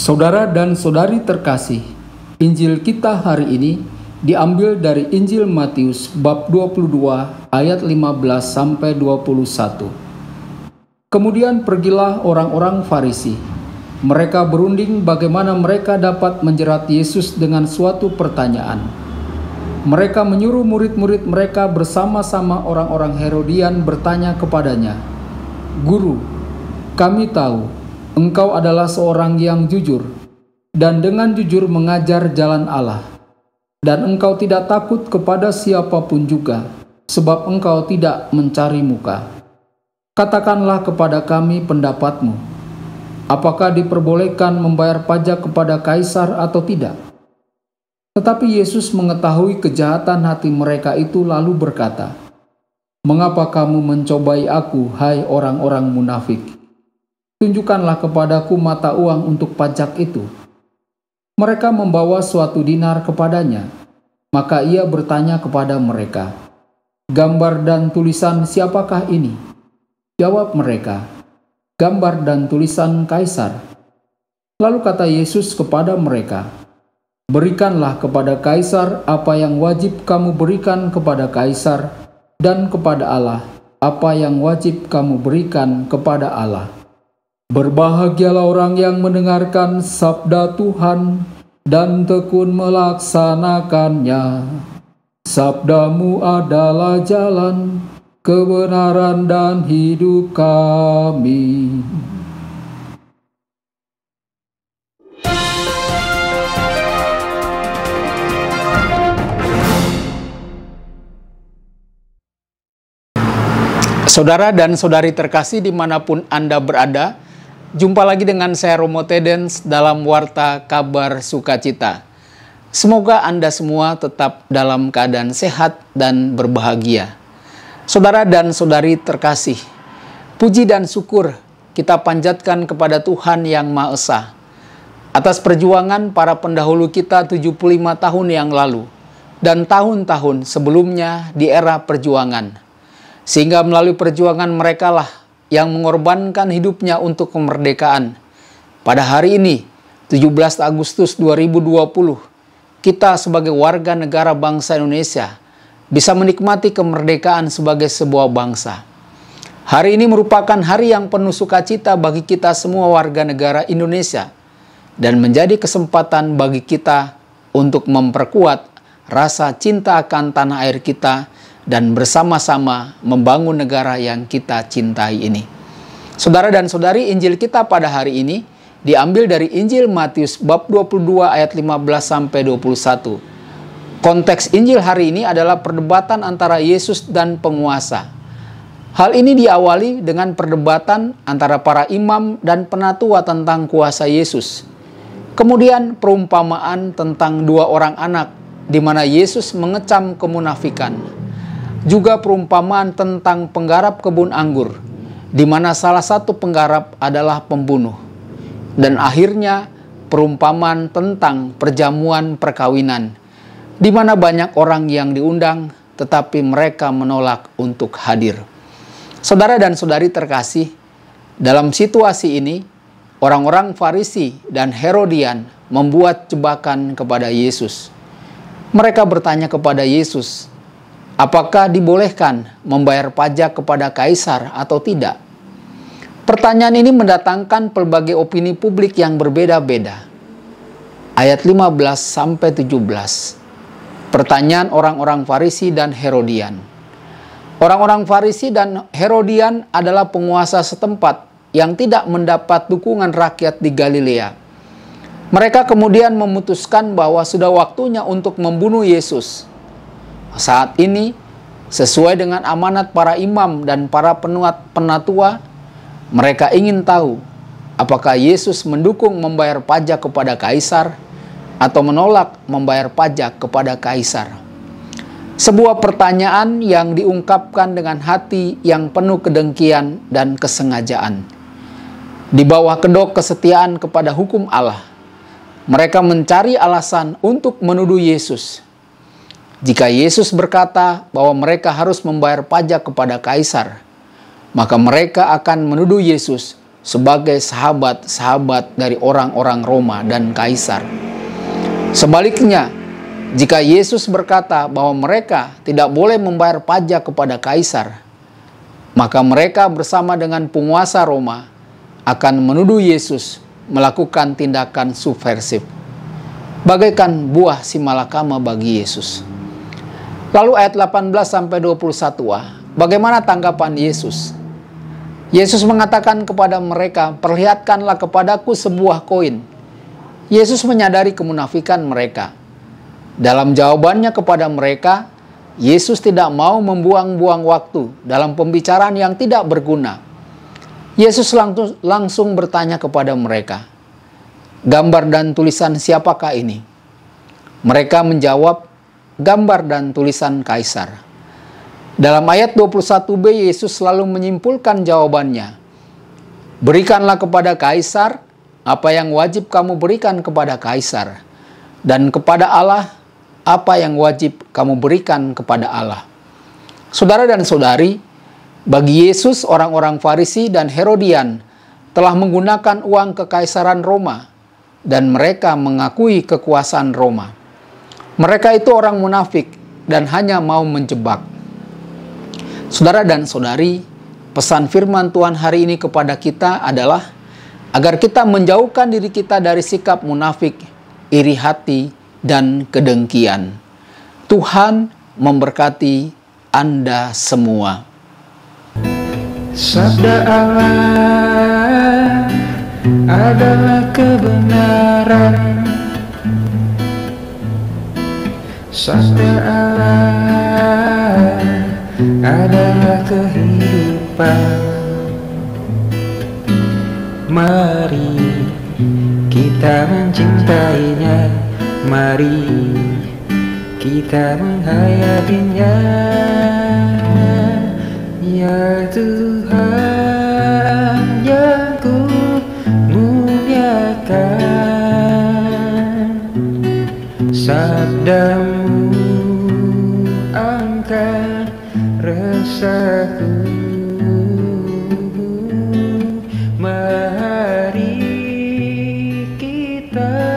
Saudara dan saudari terkasih, Injil kita hari ini diambil dari Injil Matius bab 22 ayat 15 sampai 21. Kemudian pergilah orang-orang Farisi. Mereka berunding bagaimana mereka dapat menjerat Yesus dengan suatu pertanyaan. Mereka menyuruh murid-murid mereka bersama-sama orang-orang Herodian bertanya kepadanya, "Guru, kami tahu Engkau adalah seorang yang jujur, dan dengan jujur mengajar jalan Allah. Dan engkau tidak takut kepada siapapun juga, sebab engkau tidak mencari muka. Katakanlah kepada kami pendapatmu. Apakah diperbolehkan membayar pajak kepada kaisar atau tidak? Tetapi Yesus mengetahui kejahatan hati mereka itu lalu berkata, Mengapa kamu mencobai aku, hai orang-orang munafik? Tunjukkanlah kepadaku mata uang untuk pajak itu. Mereka membawa suatu dinar kepadanya, maka ia bertanya kepada mereka, "Gambar dan tulisan siapakah ini?" Jawab mereka, "Gambar dan tulisan kaisar." Lalu kata Yesus kepada mereka, "Berikanlah kepada kaisar apa yang wajib kamu berikan kepada kaisar, dan kepada Allah apa yang wajib kamu berikan kepada Allah." Berbahagialah orang yang mendengarkan sabda Tuhan dan tekun melaksanakannya. Sabdamu adalah jalan kebenaran dan hidup kami. Saudara dan saudari terkasih dimanapun Anda berada, Jumpa lagi dengan saya Romo Tedens dalam Warta Kabar Sukacita. Semoga Anda semua tetap dalam keadaan sehat dan berbahagia. Saudara dan saudari terkasih, puji dan syukur kita panjatkan kepada Tuhan Yang Maha Esa atas perjuangan para pendahulu kita 75 tahun yang lalu dan tahun-tahun sebelumnya di era perjuangan. Sehingga melalui perjuangan merekalah yang mengorbankan hidupnya untuk kemerdekaan. Pada hari ini, 17 Agustus 2020, kita sebagai warga negara bangsa Indonesia bisa menikmati kemerdekaan sebagai sebuah bangsa. Hari ini merupakan hari yang penuh sukacita bagi kita semua warga negara Indonesia dan menjadi kesempatan bagi kita untuk memperkuat rasa cinta akan tanah air kita dan bersama-sama membangun negara yang kita cintai ini. Saudara dan saudari, Injil kita pada hari ini diambil dari Injil Matius bab 22 ayat 15 sampai 21. Konteks Injil hari ini adalah perdebatan antara Yesus dan penguasa. Hal ini diawali dengan perdebatan antara para imam dan penatua tentang kuasa Yesus. Kemudian perumpamaan tentang dua orang anak di mana Yesus mengecam kemunafikan juga perumpamaan tentang penggarap kebun anggur, di mana salah satu penggarap adalah pembunuh, dan akhirnya perumpamaan tentang perjamuan perkawinan, di mana banyak orang yang diundang tetapi mereka menolak untuk hadir. Saudara dan saudari terkasih, dalam situasi ini, orang-orang Farisi dan Herodian membuat jebakan kepada Yesus. Mereka bertanya kepada Yesus, Apakah dibolehkan membayar pajak kepada kaisar atau tidak? Pertanyaan ini mendatangkan pelbagai opini publik yang berbeda-beda. Ayat 15 sampai 17. Pertanyaan orang-orang Farisi dan Herodian. Orang-orang Farisi dan Herodian adalah penguasa setempat yang tidak mendapat dukungan rakyat di Galilea. Mereka kemudian memutuskan bahwa sudah waktunya untuk membunuh Yesus saat ini sesuai dengan amanat para imam dan para penuat penatua, mereka ingin tahu apakah Yesus mendukung membayar pajak kepada kaisar atau menolak membayar pajak kepada kaisar. Sebuah pertanyaan yang diungkapkan dengan hati yang penuh kedengkian dan kesengajaan. Di bawah kedok kesetiaan kepada hukum Allah, mereka mencari alasan untuk menuduh Yesus jika Yesus berkata bahwa mereka harus membayar pajak kepada kaisar, maka mereka akan menuduh Yesus sebagai sahabat-sahabat dari orang-orang Roma dan kaisar. Sebaliknya, jika Yesus berkata bahwa mereka tidak boleh membayar pajak kepada kaisar, maka mereka bersama dengan penguasa Roma akan menuduh Yesus melakukan tindakan subversif, bagaikan buah simalakama bagi Yesus. Lalu ayat 18 sampai 21 bagaimana tanggapan Yesus? Yesus mengatakan kepada mereka, "Perlihatkanlah kepadaku sebuah koin." Yesus menyadari kemunafikan mereka. Dalam jawabannya kepada mereka, Yesus tidak mau membuang-buang waktu dalam pembicaraan yang tidak berguna. Yesus langsung, langsung bertanya kepada mereka, "Gambar dan tulisan siapakah ini?" Mereka menjawab, gambar dan tulisan kaisar. Dalam ayat 21b Yesus selalu menyimpulkan jawabannya. Berikanlah kepada kaisar apa yang wajib kamu berikan kepada kaisar dan kepada Allah apa yang wajib kamu berikan kepada Allah. Saudara dan saudari, bagi Yesus orang-orang Farisi dan Herodian telah menggunakan uang kekaisaran Roma dan mereka mengakui kekuasaan Roma. Mereka itu orang munafik dan hanya mau menjebak. Saudara dan saudari, pesan firman Tuhan hari ini kepada kita adalah agar kita menjauhkan diri kita dari sikap munafik, iri hati, dan kedengkian. Tuhan memberkati Anda semua. Sabda Allah adalah kebenaran. Allah adalah kehidupan Mari kita mencintainya Mari kita menghayatinya Ya Tuhan yang ku muliakan Sabda kita